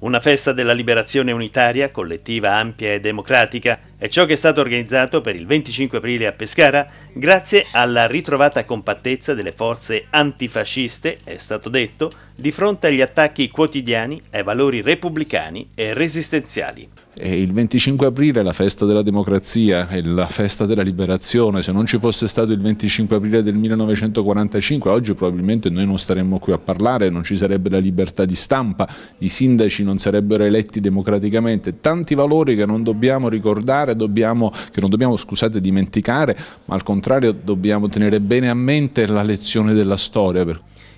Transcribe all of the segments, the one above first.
Una festa della liberazione unitaria, collettiva, ampia e democratica è ciò che è stato organizzato per il 25 aprile a Pescara grazie alla ritrovata compattezza delle forze antifasciste, è stato detto, di fronte agli attacchi quotidiani ai valori repubblicani e resistenziali. Il 25 aprile è la festa della democrazia, è la festa della liberazione, se non ci fosse stato il 25 aprile del 1945 oggi probabilmente noi non staremmo qui a parlare, non ci sarebbe la libertà di stampa, i sindaci non sarebbero eletti democraticamente, tanti valori che non dobbiamo ricordare ricordare, dobbiamo, che non dobbiamo scusate, dimenticare, ma al contrario dobbiamo tenere bene a mente la lezione della storia.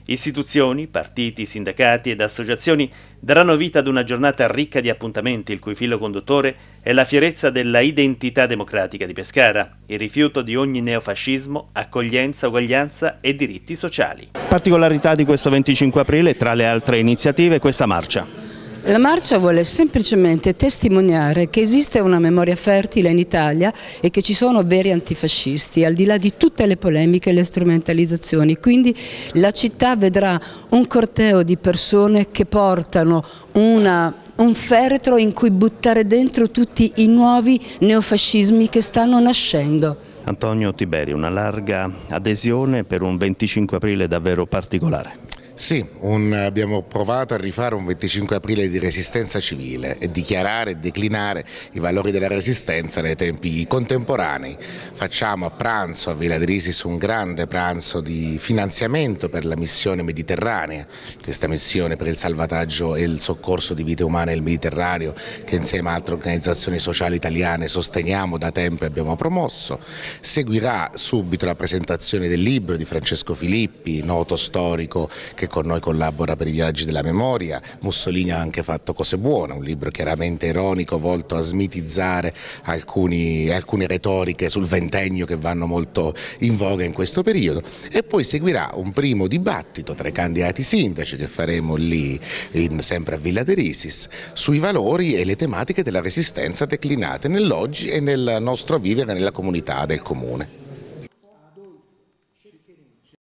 Istituzioni, partiti, sindacati ed associazioni daranno vita ad una giornata ricca di appuntamenti il cui filo conduttore è la fierezza della identità democratica di Pescara, il rifiuto di ogni neofascismo, accoglienza, uguaglianza e diritti sociali. Particolarità di questo 25 aprile, tra le altre iniziative, questa marcia. La marcia vuole semplicemente testimoniare che esiste una memoria fertile in Italia e che ci sono veri antifascisti, al di là di tutte le polemiche e le strumentalizzazioni. Quindi la città vedrà un corteo di persone che portano una un feretro in cui buttare dentro tutti i nuovi neofascismi che stanno nascendo. Antonio Tiberi, una larga adesione per un 25 aprile davvero particolare. Sì, un, abbiamo provato a rifare un 25 aprile di resistenza civile e dichiarare e declinare i valori della resistenza nei tempi contemporanei. Facciamo a pranzo a Villa d'Irisis un grande pranzo di finanziamento per la missione mediterranea, questa missione per il salvataggio e il soccorso di vite umane nel Mediterraneo che insieme a altre organizzazioni sociali italiane sosteniamo da tempo e abbiamo promosso. Seguirà subito la presentazione del libro di Francesco Filippi, noto storico che con noi collabora per i viaggi della memoria, Mussolini ha anche fatto Cose Buone, un libro chiaramente ironico volto a smitizzare alcuni, alcune retoriche sul ventennio che vanno molto in voga in questo periodo e poi seguirà un primo dibattito tra i candidati sindaci che faremo lì in, sempre a Villa Terisis, sui valori e le tematiche della resistenza declinate nell'oggi e nel nostro vivere nella comunità del comune.